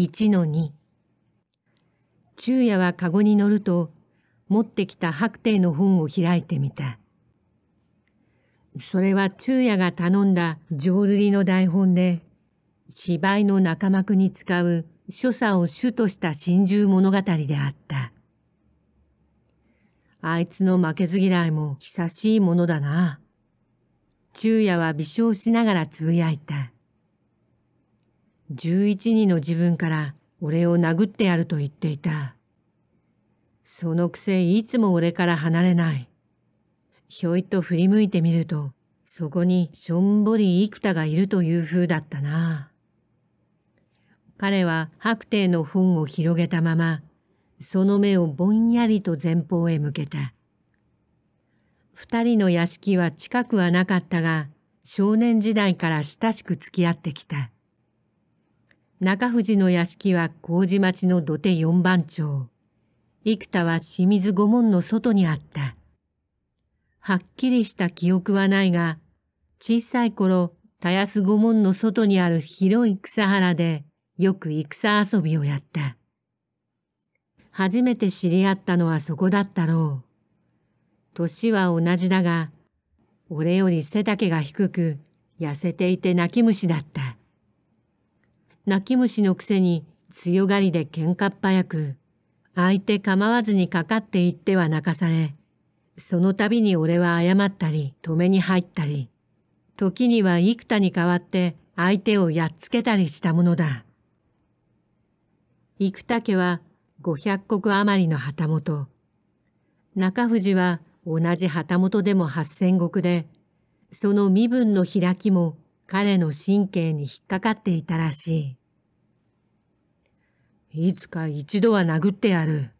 1-2昼夜はカゴに乗ると持ってきた白帝の本を開いてみた。それは昼夜が頼んだ浄瑠璃の台本で、芝居の中幕に使う所作を主とした心中物語であった。あいつの負けず嫌いも久しいものだな。昼夜は微笑しながらつぶやいた。11人の自分から俺を殴ってやると言っていた。そのくせいつも俺から離れない。ひょいと振り向いてみると、そこにしょんぼり幾多がいるという風だったな。彼は白帝の本を広げたまま、その目をぼんやりと前方へ向けた。二人の屋敷は近くはなかったが、少年時代から親しく付き合ってきた。中藤の屋敷は麹町の土手四番町。幾田は清水御門の外にあった。はっきりした記憶はないが、小さい頃、たやす御門の外にある広い草原で、よく戦遊びをやった。初めて知り合ったのはそこだったろう。年は同じだが、俺より背丈が低く、痩せていて泣き虫だった。泣き虫のくせに強がりで喧嘩っ早く、相手構わずにかかっていっては泣かされ、その度に俺は謝ったり、止めに入ったり、時には幾多に代わって相手をやっつけたりしたものだ。幾多家は五百石余りの旗本。中藤は同じ旗本でも八千石で、その身分の開きも彼の神経に引っかかっていたらしい。いつか一度は殴ってやる。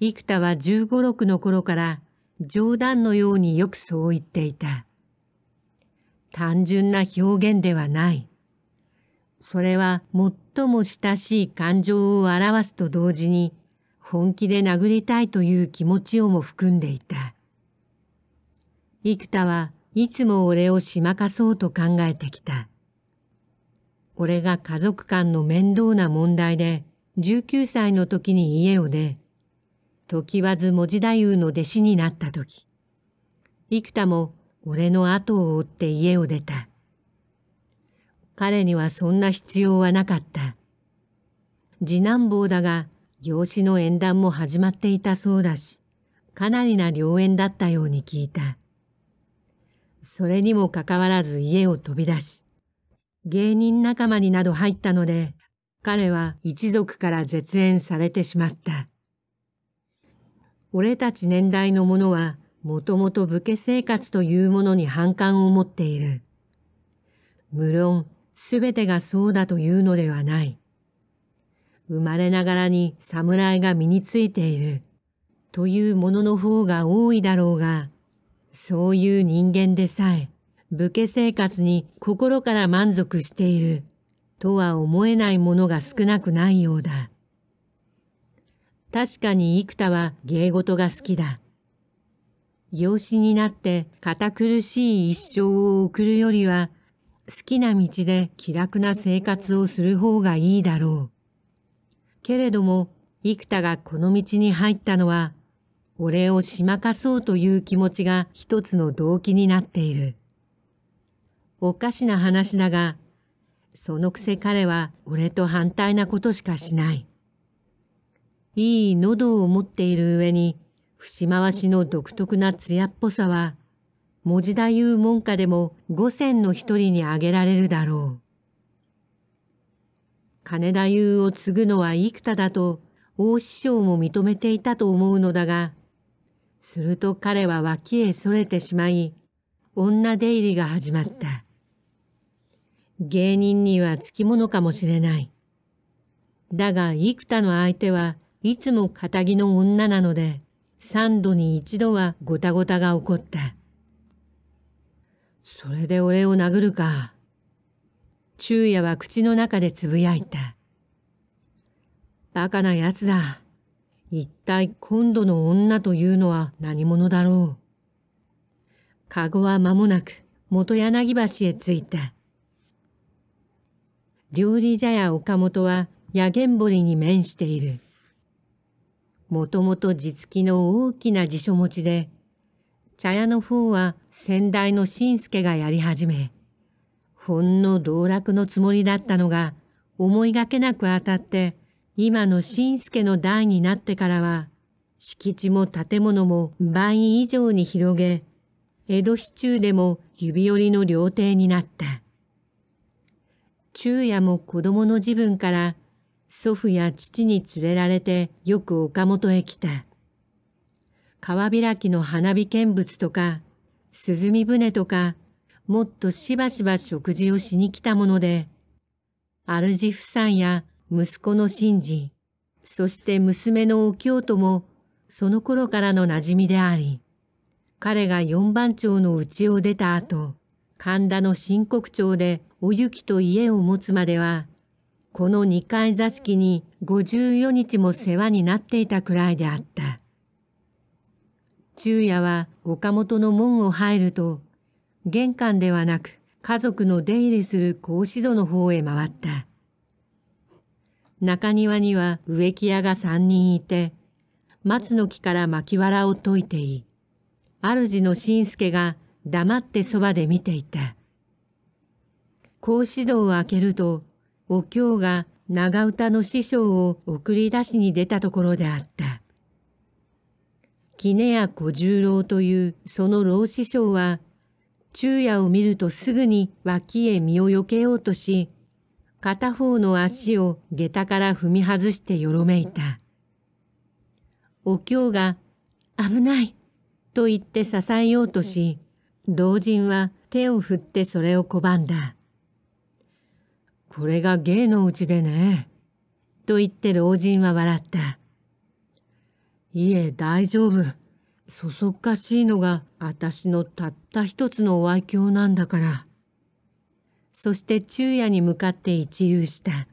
幾田は十五六の頃から冗談のようによくそう言っていた。単純な表現ではない。それは最も親しい感情を表すと同時に、本気で殴りたいという気持ちをも含んでいた。幾田はいつも俺をしまかそうと考えてきた。俺が家族間の面倒な問題で19歳の時に家を出、時わず文字太夫の弟子になった時、幾多も俺の後を追って家を出た。彼にはそんな必要はなかった。次男坊だが、業子の縁談も始まっていたそうだし、かなりな良縁だったように聞いた。それにもかかわらず家を飛び出し、芸人仲間になど入ったので、彼は一族から絶縁されてしまった。俺たち年代の者は、もともと武家生活というものに反感を持っている。無論、すべてがそうだというのではない。生まれながらに侍が身についている、というものの方が多いだろうが、そういう人間でさえ、武家生活に心から満足しているとは思えないものが少なくないようだ。確かに幾多は芸事が好きだ。養子になって堅苦しい一生を送るよりは、好きな道で気楽な生活をする方がいいだろう。けれども、幾多がこの道に入ったのは、俺をしまかそうという気持ちが一つの動機になっている。おかしな話だが、そのくせ彼は俺と反対なことしかしない。いい喉を持っている上に、節回しの独特な艶っぽさは、文字太夫門下でも五千の一人に挙げられるだろう。金田優を継ぐのは幾多だと、大師匠も認めていたと思うのだが、すると彼は脇へそれてしまい、女出入りが始まった。芸人にはつきものかもしれない。だが幾多の相手はいつも仇の女なので、三度に一度はごたごたが起こった。それで俺を殴るか。昼夜は口の中でつぶやいた。バカな奴だ。一体今度の女というのは何者だろう。籠は間もなく元柳橋へ着いた。料理茶屋岡本は八玄堀に面している。もともと地付きの大きな辞書持ちで、茶屋の方は先代の新助がやり始め、ほんの道楽のつもりだったのが、思いがけなく当たって、今の新助の代になってからは、敷地も建物も倍以上に広げ、江戸市中でも指折りの料亭になった。昼夜も子供の時分から祖父や父に連れられてよく岡本へ来た。川開きの花火見物とか、涼み船とか、もっとしばしば食事をしに来たもので、主夫さんや息子の信治、そして娘のお京都もその頃からの馴染みであり、彼が四番町の家を出た後、神田の新国町でお雪と家を持つまではこの2階座敷に54日も世話になっていたくらいであった昼夜は岡本の門を入ると玄関ではなく家族の出入りする格子戸の方へ回った中庭には植木屋が3人いて松の木から薪き藁を解いていい主の新助が黙ってそばで見ていた。格子戸を開けると、お経が長唄の師匠を送り出しに出たところであった。杵屋小十郎というその老師匠は、昼夜を見るとすぐに脇へ身をよけようとし、片方の足を下駄から踏み外してよろめいた。お京が、危ないと言って支えようとし、老人は手を振ってそれを拒んだ。これが芸のうちでね。と言って老人は笑った。いえ、大丈夫。そそっかしいのが私のたった一つのお愛嬌なんだから。そして昼夜に向かって一遊した。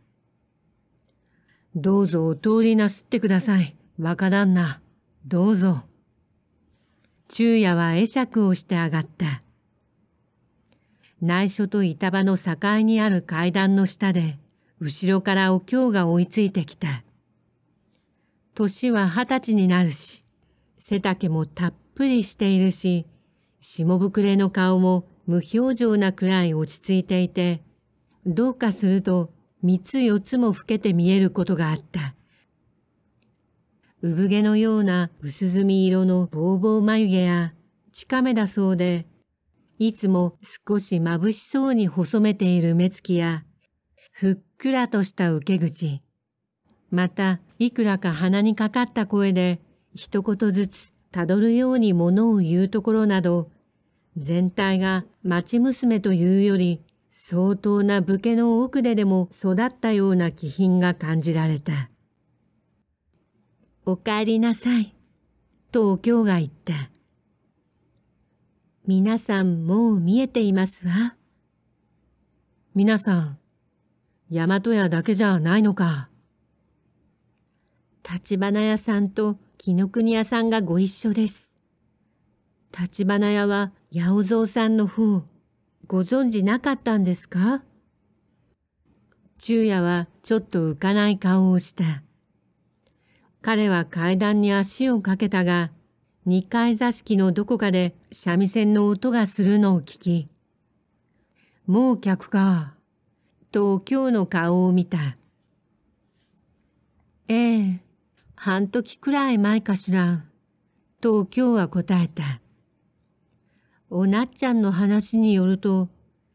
どうぞお通りなすってください、若旦那。どうぞ。昼夜は会釈をして上がった。内緒と板場の境にある階段の下で、後ろからお京が追いついてきた。年は二十歳になるし、背丈もたっぷりしているし、下膨れの顔も無表情なくらい落ち着いていて、どうかすると三つ四つも老けて見えることがあった。産毛のような薄墨色のぼうぼう眉毛や近めだそうで、いつも少し眩しそうに細めている目つきや、ふっくらとした受け口。また、いくらか鼻にかかった声で、一言ずつたどるようにものを言うところなど、全体が町娘というより、相当な武家の奥ででも育ったような気品が感じられた。お帰りなさい。とお経が言った。皆さんもう見えていますわ。皆さん、大和屋だけじゃないのか。立花屋さんと紀の国屋さんがご一緒です。立花屋は八百蔵さんの方、ご存知なかったんですか昼夜はちょっと浮かない顔をした。彼は階段に足をかけたが、二階座敷のどこかで三味線の音がするのを聞き、もう客か、と今日の顔を見た。ええ、半時くらい前かしら、と今日は答えた。おなっちゃんの話によると、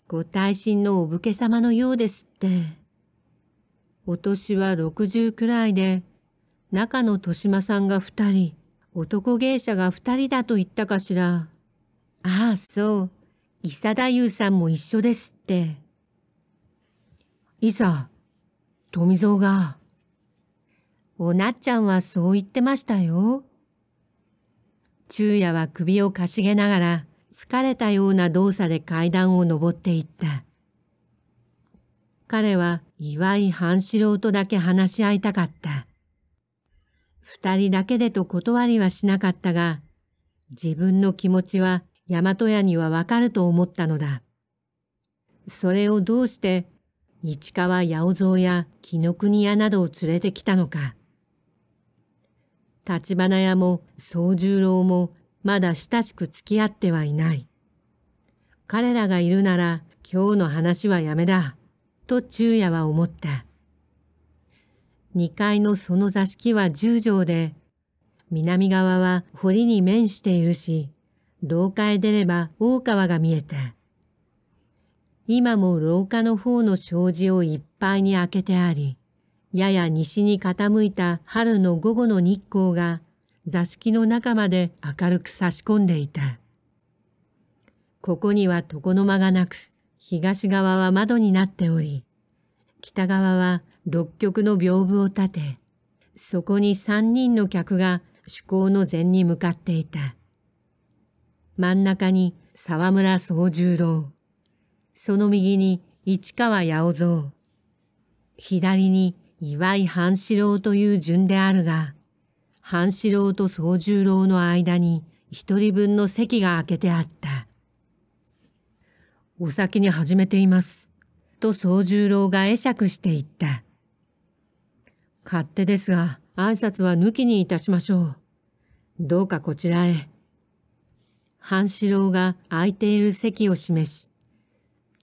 ご大臣のお武家様のようですって。お年は六十くらいで、中の豊島さんが二人、男芸者が二人だと言ったかしら。ああ、そう。伊佐太夫さんも一緒ですって。伊佐、富蔵が。おなっちゃんはそう言ってましたよ。昼夜は首をかしげながら、疲れたような動作で階段を登っていった。彼は岩井半四郎とだけ話し合いたかった。二人だけでと断りはしなかったが、自分の気持ちは大和屋にはわかると思ったのだ。それをどうして市川八百蔵や紀の国屋などを連れてきたのか。立花屋も宗十郎もまだ親しく付き合ってはいない。彼らがいるなら今日の話はやめだ、と昼夜は思った。2階のその座敷は10畳で、南側は堀に面しているし、廊下へ出れば大川が見えた。今も廊下の方の障子をいっぱいに開けてあり、やや西に傾いた春の午後の日光が座敷の中まで明るく差し込んでいた。ここには床の間がなく、東側は窓になっており、北側は六曲の屏風を立て、そこに三人の客が趣向の前に向かっていた。真ん中に沢村宗十郎、その右に市川八百蔵、左に岩井半四郎という順であるが、半四郎と宗十郎の間に一人分の席が空けてあった。お先に始めています。と宗十郎が会釈していった。勝手ですが、挨拶は抜きにいたしましょう。どうかこちらへ。半四郎が空いている席を示し、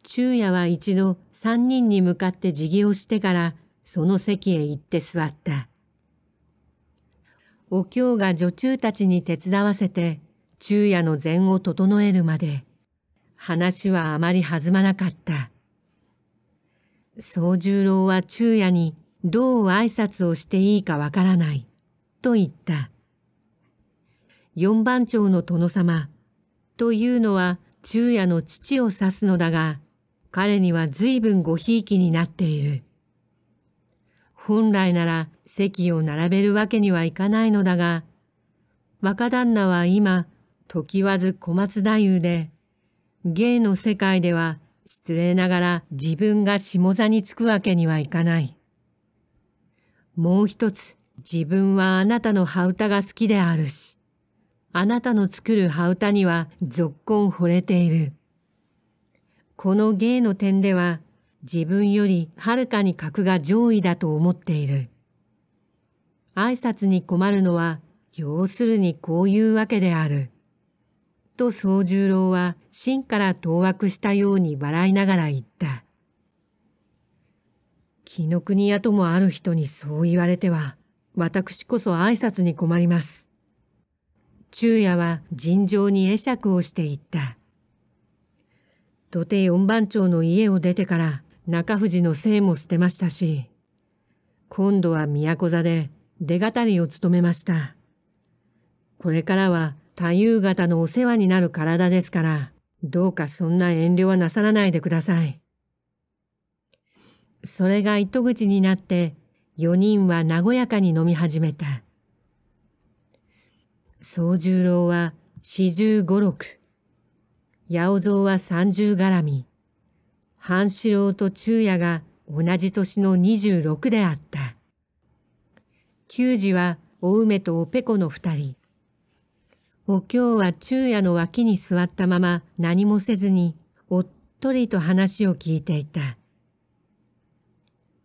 昼夜は一度三人に向かって辞儀をしてからその席へ行って座った。お経が女中たちに手伝わせて昼夜の禅を整えるまで話はあまり弾まなかった。宗十郎は昼夜にどう挨拶をしていいかわからない、と言った。四番町の殿様、というのは昼夜の父を指すのだが、彼には随分ごひいきになっている。本来なら席を並べるわけにはいかないのだが、若旦那は今、時わず小松太夫で、芸の世界では失礼ながら自分が下座につくわけにはいかない。もう一つ、自分はあなたの羽歌が好きであるし、あなたの作る羽歌にはぞっこん惚れている。この芸の点では、自分よりはるかに格が上位だと思っている。挨拶に困るのは、要するにこういうわけである。と宗十郎は真から当惑したように笑いながら言った。紀の国屋ともある人にそう言われては、私こそ挨拶に困ります。昼夜は尋常に会釈をしていった。土手四番町の家を出てから中藤の姓も捨てましたし、今度は都座で出語りを務めました。これからは太夫方のお世話になる体ですから、どうかそんな遠慮はなさらないでください。それが糸口になって四人は和やかに飲み始めた。宗十郎は四十五六、八百蔵は三十絡み、半四郎と中也が同じ年の二十六であった。九時はお梅とおペコの二人。お京は中也の脇に座ったまま何もせずにおっとりと話を聞いていた。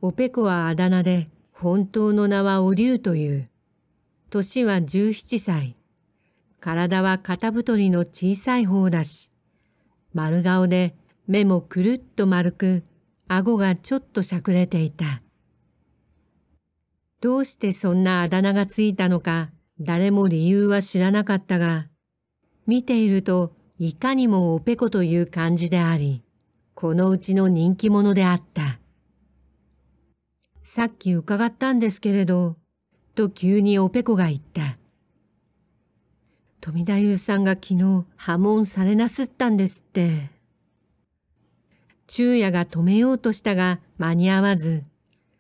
おペコはあだ名で、本当の名はおりゅうという。年は十七歳。体は肩太りの小さい方だし、丸顔で目もくるっと丸く、顎がちょっとしゃくれていた。どうしてそんなあだ名がついたのか、誰も理由は知らなかったが、見ているといかにもおペコという感じであり、このうちの人気者であった。さっき伺ったんですけれど、と急におペコが言った。富田優さんが昨日破門されなすったんですって。昼夜が止めようとしたが間に合わず、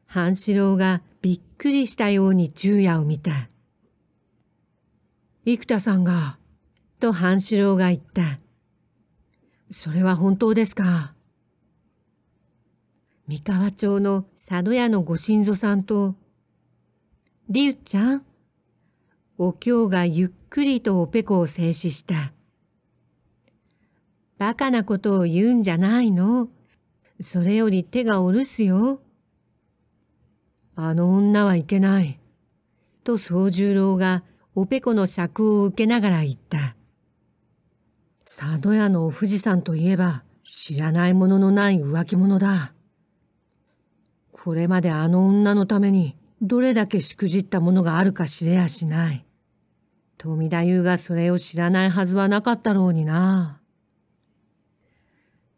半四郎がびっくりしたように昼夜を見た。生田さんが、と半四郎が言った。それは本当ですか。三河町の佐渡屋のご心祖さんと、りゅうちゃん、お京がゆっくりとおぺこを静止した。バカなことを言うんじゃないの。それより手がおるすよ。あの女はいけない。と宗十郎がおぺこの尺を受けながら言った。佐渡屋のお富士山といえば知らないもののない浮気者だ。これまであの女のためにどれだけしくじったものがあるか知れやしない。富田優がそれを知らないはずはなかったろうにな。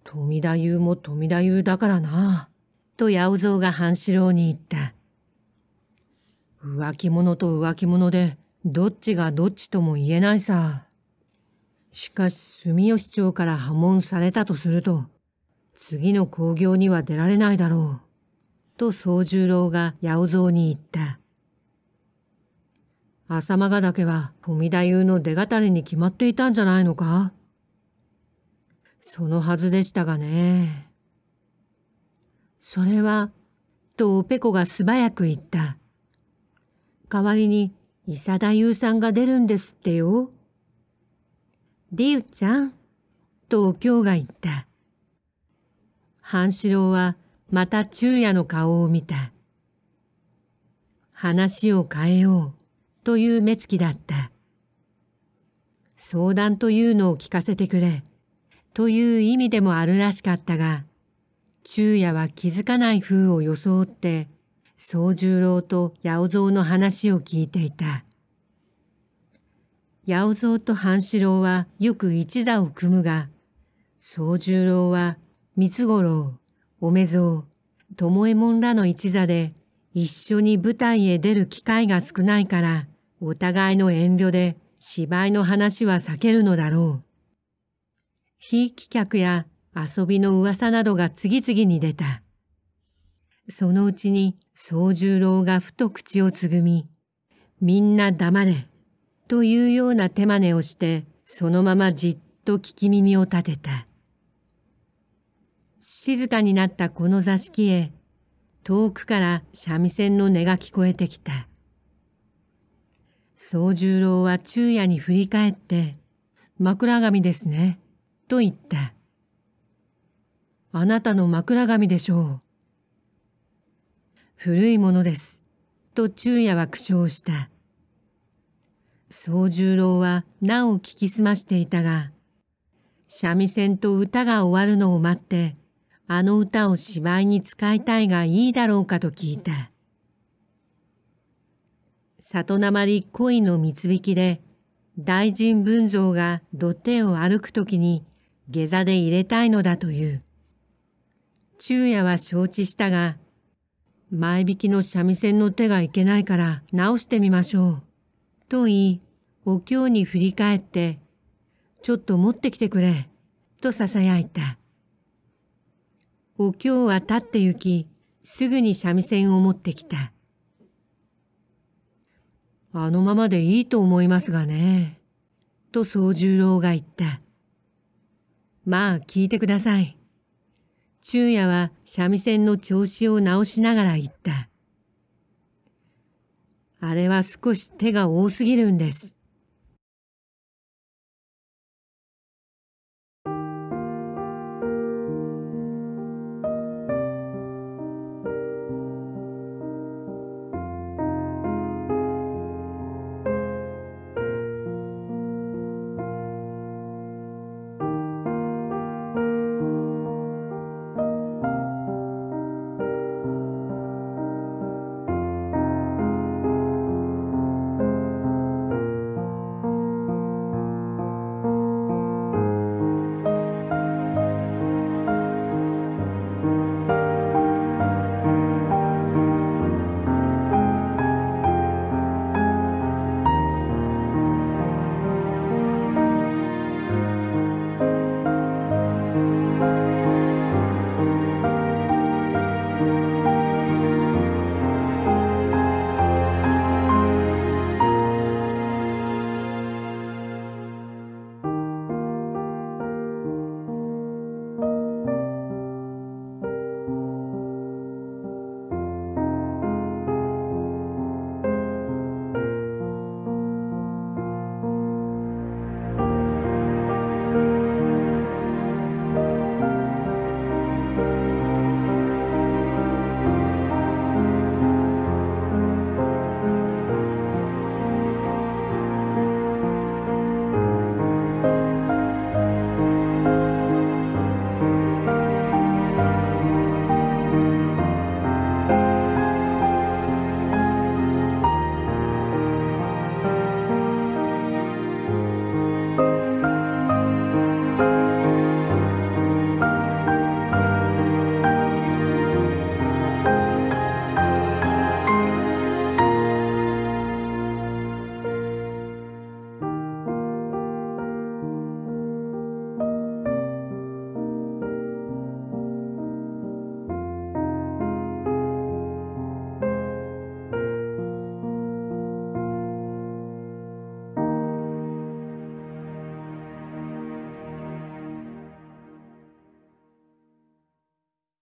富田優も富田優だからな。と八百蔵が半四郎に言った。浮気者と浮気者で、どっちがどっちとも言えないさ。しかし住吉町から破門されたとすると、次の興行には出られないだろう。と宗十郎が八百蔵に言った。浅間ヶ岳は富田優の出がたりに決まっていたんじゃないのかそのはずでしたがね。それは、とおペコが素早く言った。代わりに、伊佐田優さんが出るんですってよ。りゅうちゃん、とお京が言った。半四郎は、また昼夜の顔を見た。話を変えようという目つきだった。相談というのを聞かせてくれという意味でもあるらしかったが、昼夜は気づかない風を装って、宗十郎と八百蔵の話を聞いていた。八百蔵と半四郎はよく一座を組むが、宗十郎は三五郎、おめぞう、ともえもんらの一座で一緒に舞台へ出る機会が少ないから、お互いの遠慮で芝居の話は避けるのだろう。非き客や遊びの噂などが次々に出た。そのうちに宗十郎がふと口をつぐみ、みんな黙れ、というような手真似をして、そのままじっと聞き耳を立てた。静かになったこの座敷へ、遠くから三味線の音が聞こえてきた。宗十郎は昼夜に振り返って、枕紙ですね、と言った。あなたの枕紙でしょう。古いものです、と昼夜は苦笑した。宗十郎はなお聞き澄ましていたが、三味線と歌が終わるのを待って、あの歌を芝居に使いたいがいいだろうかと聞いた。里なまり恋の導きで、大臣文蔵が土手を歩くときに下座で入れたいのだという。昼夜は承知したが、前引きの三味線の手がいけないから直してみましょう。と言い、お経に振り返って、ちょっと持ってきてくれ、と囁いた。お京は立って行き、すぐに三味線を持ってきた。あのままでいいと思いますがね。と宗十郎が言った。まあ聞いてください。昼夜は三味線の調子を直しながら言った。あれは少し手が多すぎるんです。